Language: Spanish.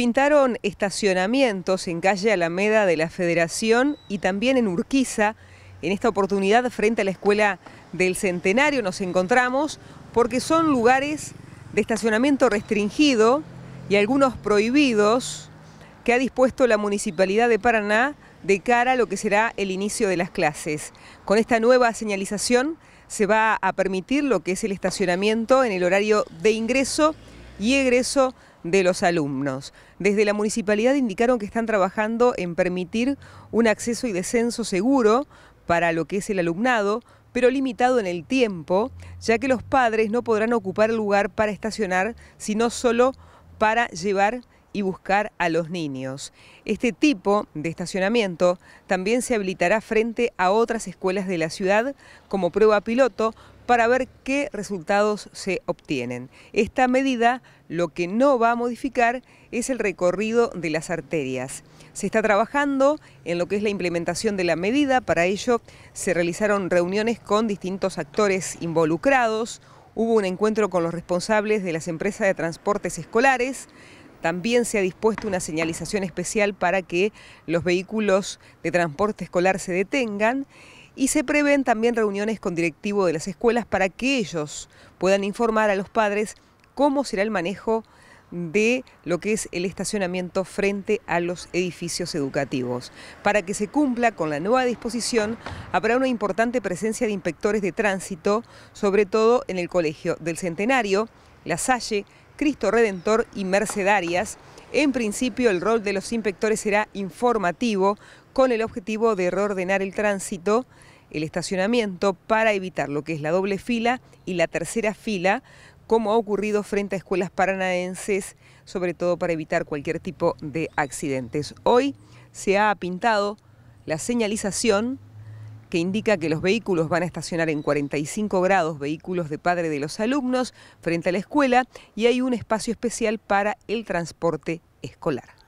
Pintaron estacionamientos en calle Alameda de la Federación y también en Urquiza. En esta oportunidad, frente a la Escuela del Centenario, nos encontramos porque son lugares de estacionamiento restringido y algunos prohibidos que ha dispuesto la Municipalidad de Paraná de cara a lo que será el inicio de las clases. Con esta nueva señalización se va a permitir lo que es el estacionamiento en el horario de ingreso y egreso de los alumnos. Desde la municipalidad indicaron que están trabajando en permitir un acceso y descenso seguro para lo que es el alumnado, pero limitado en el tiempo, ya que los padres no podrán ocupar el lugar para estacionar, sino solo para llevar y buscar a los niños. Este tipo de estacionamiento también se habilitará frente a otras escuelas de la ciudad como prueba piloto para ver qué resultados se obtienen. Esta medida lo que no va a modificar es el recorrido de las arterias. Se está trabajando en lo que es la implementación de la medida, para ello se realizaron reuniones con distintos actores involucrados, hubo un encuentro con los responsables de las empresas de transportes escolares, también se ha dispuesto una señalización especial para que los vehículos de transporte escolar se detengan y se prevén también reuniones con directivo de las escuelas para que ellos puedan informar a los padres cómo será el manejo de lo que es el estacionamiento frente a los edificios educativos. Para que se cumpla con la nueva disposición, habrá una importante presencia de inspectores de tránsito, sobre todo en el Colegio del Centenario, La Salle, Cristo Redentor y Mercedarias. En principio el rol de los inspectores será informativo con el objetivo de reordenar el tránsito, el estacionamiento para evitar lo que es la doble fila y la tercera fila, como ha ocurrido frente a escuelas paranaenses, sobre todo para evitar cualquier tipo de accidentes. Hoy se ha pintado la señalización que indica que los vehículos van a estacionar en 45 grados vehículos de padre de los alumnos frente a la escuela y hay un espacio especial para el transporte escolar.